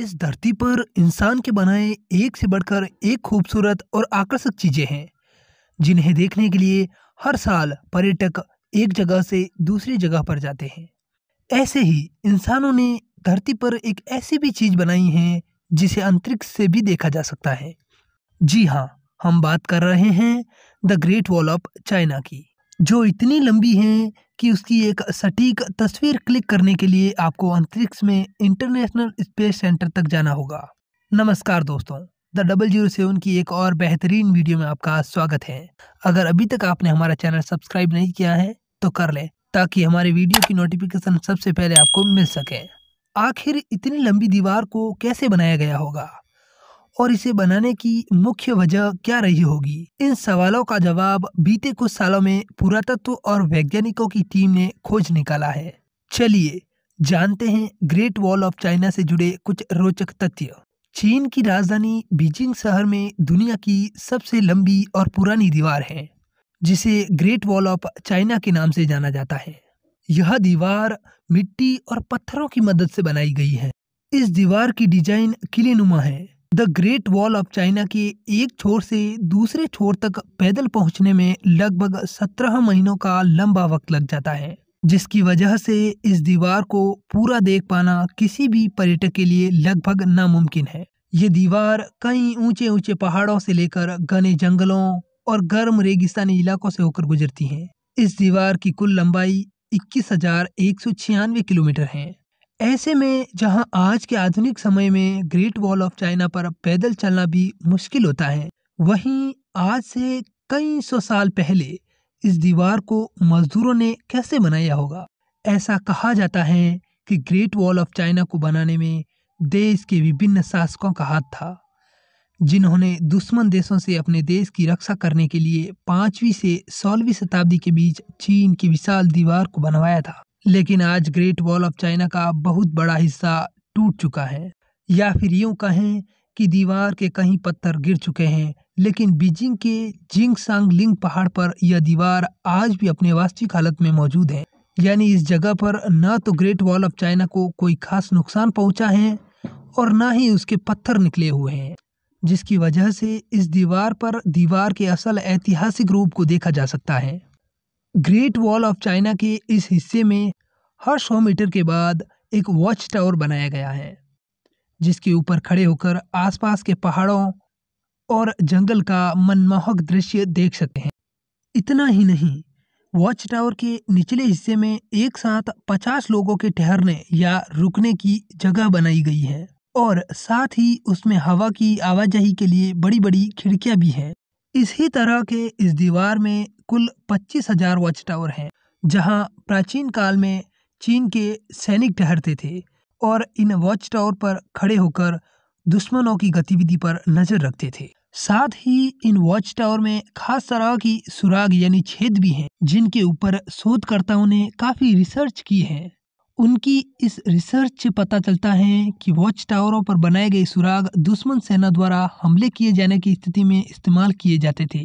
इस धरती पर इंसान के बनाए एक से बढ़कर एक खूबसूरत और आकर्षक चीज़ें हैं जिन्हें देखने के लिए हर साल पर्यटक एक जगह से दूसरी जगह पर जाते हैं ऐसे ही इंसानों ने धरती पर एक ऐसी भी चीज़ बनाई है जिसे अंतरिक्ष से भी देखा जा सकता है जी हाँ हम बात कर रहे हैं the great wall of China की जो इतनी लंबी हैं कि उसकी एक सटीक तस्वीर क्लिक करने के लिए आपको अंतरिक्ष में इंटरनेशनल स्पेस सेंटर तक जाना होगा नमस्कार दोस्तों द डबल जीरो सेवन की एक और बेहतरीन वीडियो में आपका स्वागत है अगर अभी तक आपने हमारा चैनल सब्सक्राइब नहीं किया है तो कर लें ताकि हमारे वीडियो की नोटिफिकेशन सबसे पहले आपको मिल सके आखिर इतनी लंबी दीवार को कैसे बनाया गया होगा और इसे बनाने की मुख्य वजह क्या रही होगी इन सवालों का जवाब बीते कुछ सालों में पुरातत्व और वैज्ञानिकों की टीम ने खोज निकाला है चलिए जानते हैं ग्रेट वॉल ऑफ चाइना से जुड़े कुछ रोचक तथ्य चीन की राजधानी बीजिंग शहर में दुनिया की सबसे लंबी और पुरानी दीवार है जिसे ग्रेट वॉल ऑफ चाइना के नाम से जाना जाता है यह दीवार मिट्टी और पत्थरों की मदद से बनाई गई है इस दीवार की डिजाइन किले नुमा है the great wall of China के एक छोर से दूसरे छोर तक पैदल पहुंचने में लगभग सत्रह महीनों का लंबा वक्त लग जाता है जिसकी वजह से इस दीवार को पूरा देख पाना किसी भी पर्यटक के लिए लगभग नामुमकिन है ये दीवार कई ऊंचे ऊंचे पहाड़ों से लेकर घने जंगलों और गर्म रेगिस्तानी इलाकों से होकर गुजरती है इस दीवार की कुल लंबाई इक्कीस हजार एक सौ छियानवे किलोमीटर है ऐसे में जहां आज के आधुनिक समय में ग्रेट वॉल ऑफ चाइना पर पैदल चलना भी मुश्किल होता है वहीं आज से कई सौ साल पहले इस दीवार को मजदूरों ने कैसे बनाया होगा ऐसा कहा जाता है कि ग्रेट वॉल ऑफ चाइना को बनाने में देश के विभिन्न शासकों का हाथ था जिन्होंने दुश्मन देशों से अपने देश की रक्षा करने के लिए पांचवी से सोलहवीं शताब्दी के बीच चीन की विशाल दीवार को बनवाया था लेकिन आज ग्रेट वॉल ऑफ चाइना का बहुत बड़ा हिस्सा टूट चुका है या फिर यूं कहें कि दीवार के कहीं पत्थर गिर चुके हैं लेकिन बीजिंग के जिंग सांग लिंग पहाड़ पर यह दीवार आज भी अपने वास्तविक हालत में मौजूद है यानी इस जगह पर न तो ग्रेट वॉल ऑफ चाइना को कोई खास नुकसान पहुंचा है और न ही उसके पत्थर निकले हुए हैं जिसकी वजह से इस दीवार पर दीवार के असल ऐतिहासिक रूप को देखा जा सकता है ग्रेट वॉल ऑफ चाइना के इस हिस्से में हर सौ मीटर के बाद एक वॉच टावर बनाया गया है जिसके ऊपर खड़े होकर आसपास के पहाड़ों और जंगल का मनमोहक दृश्य देख सकते हैं इतना ही नहीं वॉच टावर के निचले हिस्से में एक साथ पचास लोगों के ठहरने या रुकने की जगह बनाई गई है और साथ ही उसमें हवा की आवाजाही के लिए बड़ी बड़ी खिड़कियां भी हैं इसी तरह के इस दीवार में कुल पच्चीस हजार वॉच टावर हैं जहां प्राचीन काल में चीन के सैनिक ठहरते थे और इन वॉच टावर पर खड़े होकर दुश्मनों की गतिविधि पर नजर रखते थे साथ ही इन वॉच टावर में खास तरह की सुराग यानी छेद भी हैं जिनके ऊपर शोधकर्ताओं ने काफी रिसर्च की है उनकी इस रिसर्च से पता चलता है कि वॉच टावरों पर बनाए गए सुराग दुश्मन सेना द्वारा हमले किए जाने की स्थिति में इस्तेमाल किए जाते थे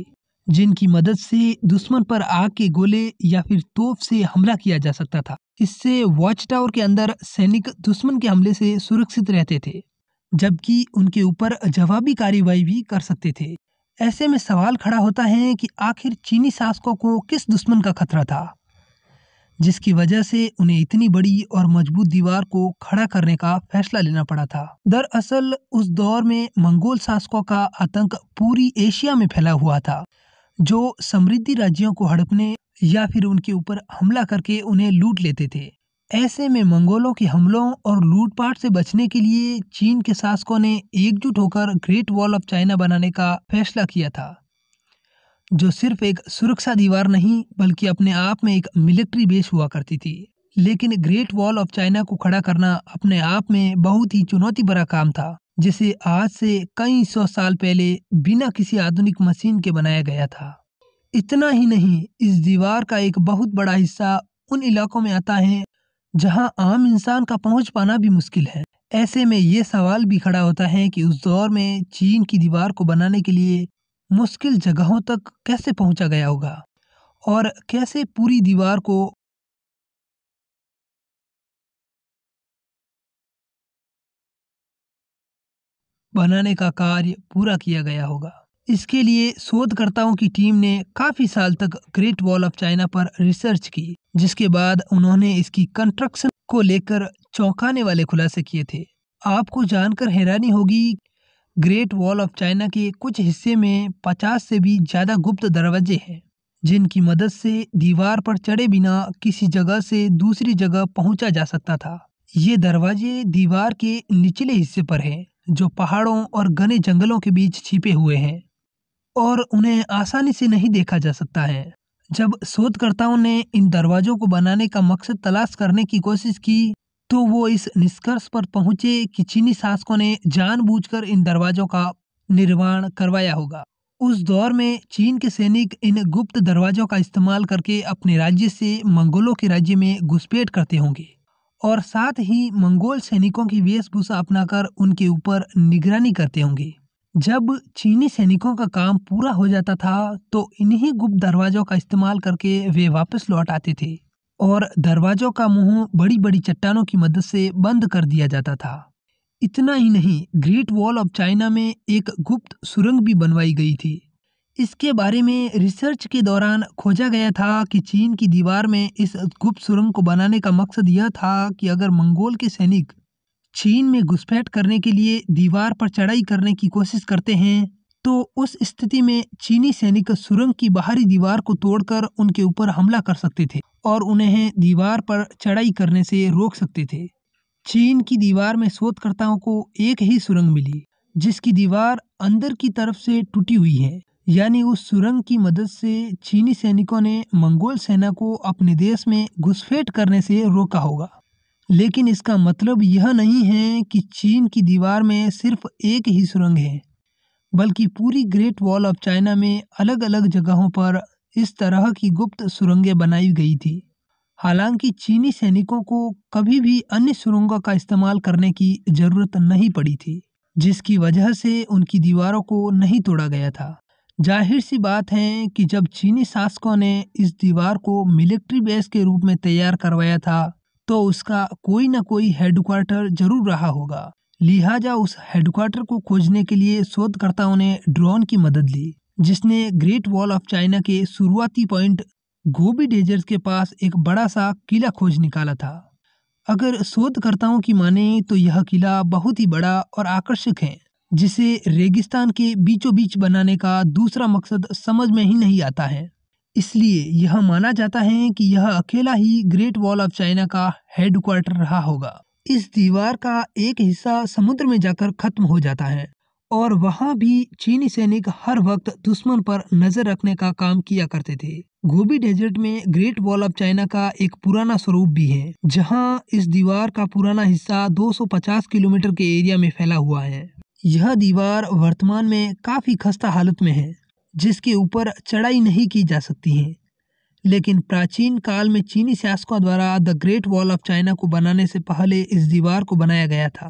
जिनकी मदद से दुश्मन पर आग के गोले या फिर तोप से हमला किया जा सकता था इससे वॉच टावर के अंदर सैनिक दुश्मन के हमले से सुरक्षित रहते थे जबकि उनके ऊपर जवाबी कार्रवाई भी कर सकते थे ऐसे में सवाल खड़ा होता है कि आखिर चीनी शासकों को किस दुश्मन का खतरा था जिसकी वजह से उन्हें इतनी बड़ी और मजबूत दीवार को खड़ा करने का फैसला लेना पड़ा था दरअसल उस दौर में मंगोल शासकों का आतंक पूरी एशिया में फैला हुआ था जो समृद्धि राज्यों को हड़पने या फिर उनके ऊपर हमला करके उन्हें लूट लेते थे ऐसे में मंगोलों के हमलों और लूटपाट से बचने के लिए चीन के शासकों ने एकजुट होकर ग्रेट वॉल ऑफ चाइना बनाने का फैसला किया था जो सिर्फ एक सुरक्षा दीवार नहीं बल्कि अपने आप में एक मिलिट्री बेस हुआ करती थी लेकिन ग्रेट वॉल ऑफ चाइना को खड़ा करना अपने आप में बहुत ही चुनौती भरा काम था जिसे आज से कई सौ साल पहले बिना किसी आधुनिक मशीन के बनाया गया था इतना ही नहीं इस दीवार का एक बहुत बड़ा हिस्सा उन इलाकों में आता है जहां आम इंसान का पहुंच पाना भी मुश्किल है ऐसे में ये सवाल भी खड़ा होता है कि उस दौर में चीन की दीवार को बनाने के लिए मुश्किल जगहों तक कैसे पहुंचा गया होगा और कैसे पूरी दीवार को बनाने का कार्य पूरा किया गया होगा इसके लिए शोधकर्ताओं की टीम ने काफी साल तक ग्रेट वॉल ऑफ चाइना पर रिसर्च की जिसके बाद उन्होंने इसकी कंस्ट्रक्शन को लेकर चौंकाने वाले खुलासे किए थे आपको जानकर हैरानी होगी ग्रेट वॉल ऑफ चाइना के कुछ हिस्से में 50 से भी ज़्यादा गुप्त दरवाजे हैं जिनकी मदद से दीवार पर चढ़े बिना किसी जगह से दूसरी जगह पहुंचा जा सकता था ये दरवाजे दीवार के निचले हिस्से पर हैं जो पहाड़ों और घने जंगलों के बीच छिपे हुए हैं और उन्हें आसानी से नहीं देखा जा सकता है जब शोधकर्ताओं ने इन दरवाज़ों को बनाने का मकसद तलाश करने की कोशिश की तो वो इस निष्कर्ष पर पहुंचे कि चीनी शासकों ने जानबूझकर इन दरवाजों का निर्माण करवाया होगा उस दौर में चीन के सैनिक इन गुप्त दरवाजों का इस्तेमाल करके अपने राज्य से मंगोलों के राज्य में घुसपैठ करते होंगे और साथ ही मंगोल सैनिकों की वेशभूषा अपनाकर उनके ऊपर निगरानी करते होंगे जब चीनी सैनिकों का काम पूरा हो जाता था तो इन्हीं गुप्त दरवाजों का इस्तेमाल करके वे वापस लौट आते थे और दरवाजों का मुंह बड़ी बड़ी चट्टानों की मदद से बंद कर दिया जाता था इतना ही नहीं ग्रेट वॉल ऑफ चाइना में एक गुप्त सुरंग भी बनवाई गई थी इसके बारे में रिसर्च के दौरान खोजा गया था कि चीन की दीवार में इस गुप्त सुरंग को बनाने का मकसद यह था कि अगर मंगोल के सैनिक चीन में घुसपैठ करने के लिए दीवार पर चढ़ाई करने की कोशिश करते हैं तो उस स्थिति में चीनी सैनिक सुरंग की बाहरी दीवार को तोड़कर उनके ऊपर हमला कर सकते थे और उन्हें दीवार पर चढ़ाई करने से रोक सकते थे चीन की दीवार में शोधकर्ताओं को एक ही सुरंग मिली जिसकी दीवार अंदर की तरफ से टूटी हुई है यानी उस सुरंग की मदद से चीनी सैनिकों ने मंगोल सेना को अपने देश में घुसपैठ करने से रोका होगा लेकिन इसका मतलब यह नहीं है कि चीन की दीवार में सिर्फ एक ही सुरंग है बल्कि पूरी ग्रेट वॉल ऑफ चाइना में अलग अलग जगहों पर इस तरह की गुप्त सुरंगें बनाई गई थी हालांकि चीनी सैनिकों को कभी भी अन्य सुरंगों का इस्तेमाल करने की जरूरत नहीं पड़ी थी जिसकी वजह से उनकी दीवारों को नहीं तोड़ा गया था जाहिर सी बात है कि जब चीनी शासकों ने इस दीवार को मिलिट्री बेस के रूप में तैयार करवाया था तो उसका कोई ना कोई हेडक्वार्टर जरूर रहा होगा लिहाजा उस हेडक्वार्टर को खोजने के लिए शोधकर्ताओं ने ड्रोन की मदद ली जिसने ग्रेट वॉल ऑफ चाइना के शुरुआती पॉइंट गोबी डेजर्स के पास एक बड़ा सा किला खोज निकाला था अगर शोधकर्ताओं की माने तो यह किला बहुत ही बड़ा और आकर्षक है जिसे रेगिस्तान के बीचों बीच बनाने का दूसरा मकसद समझ में ही नहीं आता है इसलिए यह माना जाता है कि यह अकेला ही ग्रेट वॉल ऑफ चाइना का हेडक्वार्टर रहा होगा इस दीवार का एक हिस्सा समुद्र में जाकर खत्म हो जाता है और वहाँ भी चीनी सैनिक हर वक्त दुश्मन पर नजर रखने का काम किया करते थे गोबी डेजर्ट में ग्रेट वॉल ऑफ चाइना का एक पुराना स्वरूप भी है जहाँ इस दीवार का पुराना हिस्सा 250 किलोमीटर के एरिया में फैला हुआ है यह दीवार वर्तमान में काफी खस्ता हालत में है जिसके ऊपर चढ़ाई नहीं की जा सकती है लेकिन प्राचीन काल में चीनी शासकों द्वारा the great wall of China को बनाने से पहले इस दीवार को बनाया गया था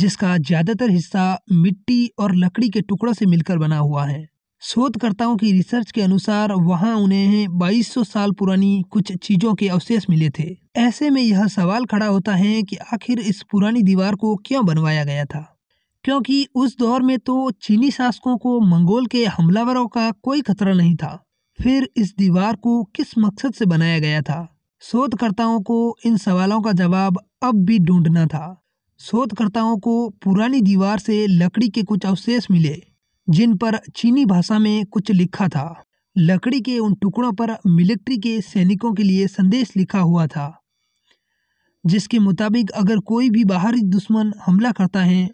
जिसका ज्यादातर हिस्सा मिट्टी और लकड़ी के टुकड़ों से मिलकर बना हुआ है शोधकर्ताओं की रिसर्च के अनुसार वहां उन्हें 2200 साल पुरानी कुछ चीजों के अवशेष मिले थे ऐसे में यह सवाल खड़ा होता है कि आखिर इस पुरानी दीवार को क्यों बनवाया गया था क्योंकि उस दौर में तो चीनी शासकों को मंगोल के हमलावरों का कोई खतरा नहीं था फिर इस दीवार को किस मकसद से बनाया गया था शोधकर्ताओं को इन सवालों का जवाब अब भी ढूंढना था शोधकर्ताओं को पुरानी दीवार से लकड़ी के कुछ अवशेष मिले जिन पर चीनी भाषा में कुछ लिखा था लकड़ी के उन टुकड़ों पर मिलिट्री के सैनिकों के लिए संदेश लिखा हुआ था जिसके मुताबिक अगर कोई भी बाहरी दुश्मन हमला करता है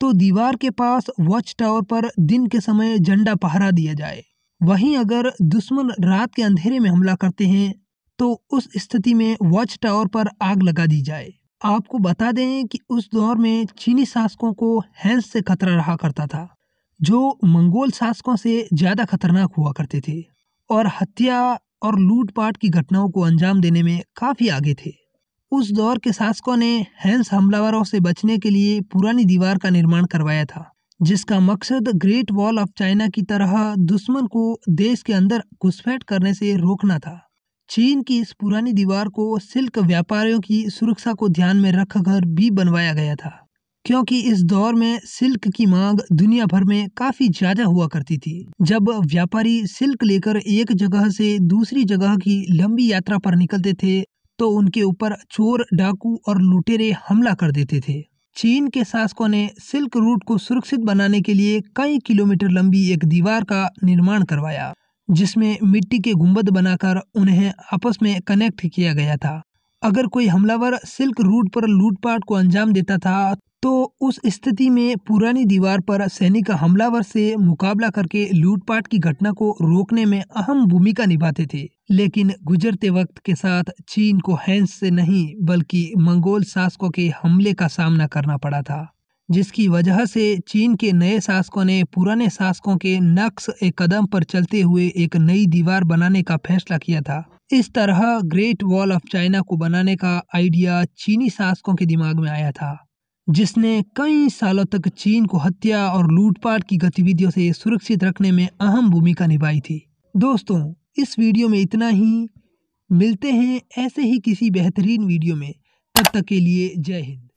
तो दीवार के पास वॉच टावर पर दिन के समय झंडा पहरा दिया जाए वहीं अगर दुश्मन रात के अंधेरे में हमला करते हैं तो उस स्थिति में वॉच टावर पर आग लगा दी जाए आपको बता दें कि उस दौर में चीनी शासकों को हैंस से खतरा रहा करता था जो मंगोल शासकों से ज़्यादा खतरनाक हुआ करते थे और हत्या और लूटपाट की घटनाओं को अंजाम देने में काफ़ी आगे थे उस दौर के शासकों ने हैंस हमलावरों से बचने के लिए पुरानी दीवार का निर्माण करवाया था जिसका मकसद ग्रेट वॉल ऑफ चाइना की तरह दुश्मन को देश के अंदर घुसपैठ करने से रोकना था चीन की इस पुरानी दीवार को सिल्क व्यापारियों की सुरक्षा को ध्यान में रखकर भी बनवाया गया था क्योंकि इस दौर में सिल्क की मांग दुनिया भर में काफी ज्यादा हुआ करती थी जब व्यापारी सिल्क लेकर एक जगह से दूसरी जगह की लंबी यात्रा पर निकलते थे तो उनके ऊपर चोर डाकू और लुटेरे हमला कर देते थे चीन के शासकों ने सिल्क रूट को सुरक्षित बनाने के लिए कई किलोमीटर लंबी एक दीवार का निर्माण करवाया जिसमें मिट्टी के गुंबद बनाकर उन्हें आपस में कनेक्ट किया गया था अगर कोई हमलावर सिल्क रूट पर लूटपाट को अंजाम देता था तो उस स्थिति में पुरानी दीवार पर सैनिक हमलावर से मुकाबला करके लूटपाट की घटना को रोकने में अहम भूमिका निभाते थे लेकिन गुजरते वक्त के साथ चीन को हैंस से नहीं बल्कि मंगोल शासकों के हमले का सामना करना पड़ा था जिसकी वजह से चीन के नए शासकों ने पुराने शासकों के नक्श एक कदम पर चलते हुए एक नई दीवार बनाने का फैसला किया था इस तरह ग्रेट वॉल ऑफ चाइना को बनाने का आइडिया चीनी शासकों के दिमाग में आया था जिसने कई सालों तक चीन को हत्या और लूटपाट की गतिविधियों से सुरक्षित रखने में अहम भूमिका निभाई थी दोस्तों इस वीडियो में इतना ही मिलते हैं ऐसे ही किसी बेहतरीन वीडियो में तब तक के लिए जय हिंद